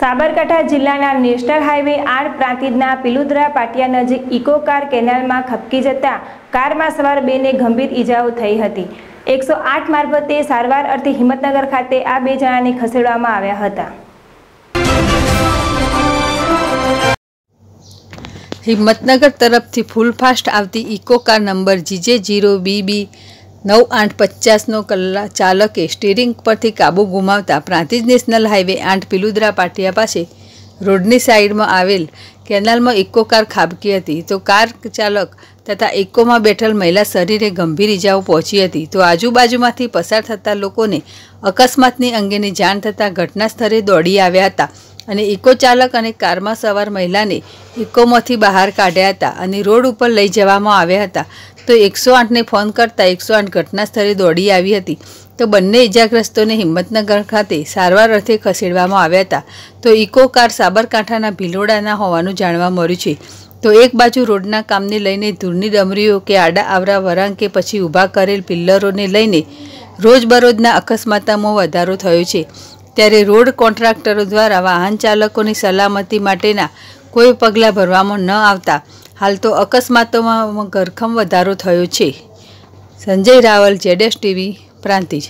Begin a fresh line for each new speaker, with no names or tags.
સાબરકાંઠા જિલ્લાના national highway આઠ પ્રાંતિજના પિલુદરા પાટિયા નજીક ઇકો કાર કેનાલમાં ખપકી જતા કારમાં સવાર બેને ગંભીર ઇજાઓ થઈ હતી એકસો આઠ મારફતે સારવાર અર્થે હિંમતનગર ખાતે આ બે જણાને ખસેડવામાં આવ્યા હતા
હિંમતનગર તરફથી ફૂલફાસ્ટ આવતી Eco car number GJ zero BB નવ આઠ પચાસનો કલાક ચાલકે સ્ટીરિંગ પરથી કાબુ ગુમાવતા પ્રાંતિજ નેશનલ હાઈવે આઠ પિલુદરા પાટિયા પાસે રોડની સાઈડમાં આવેલ કેનાલમાં ઇકો કાર ખાબકી હતી તો કાર ચાલક તથા ઇકોમાં બેઠેલ મહિલા શરીરે ગંભીર ઇજાઓ પહોંચી હતી તો આજુબાજુમાંથી પસાર થતા લોકોને અકસ્માતની અંગેની જાણ થતાં ઘટના સ્થળે દોડી આવ્યા હતા અને ઇકો ચાલક અને કારમાં સવાર મહિલાને ઇકોમાંથી બહાર કાઢ્યા હતા અને રોડ ઉપર લઈ જવામાં આવ્યા હતા તો એકસો આઠને ફોન કરતાં એકસો આઠ ઘટના સ્થળે દોડી આવી હતી તો બંને ઇજાગ્રસ્તોને હિંમતનગર ખાતે સારવાર અર્થે ખસેડવામાં આવ્યા હતા તો ઇકો કાર સાબરકાંઠાના ભિલોડાના હોવાનું જાણવા મળ્યું છે તો એક બાજુ રોડના કામને લઈને ધૂળની ડમરીઓ કે આડા આવરા વરાંગ કે પછી ઊભા કરેલ પિલ્લરોને લઈને રોજબરોજના અકસ્માતમાં વધારો થયો છે ત્યારે રોડ કોન્ટ્રાક્ટરો દ્વારા વાહન ચાલકોની સલામતી માટેના કોઈ પગલાં ભરવામાં ન આવતા હાલ તો અકસ્માતોમાં ઘરખમ વધારો થયો છે સંજય રાવલ જેડેશ ટીવી પ્રાંતિજ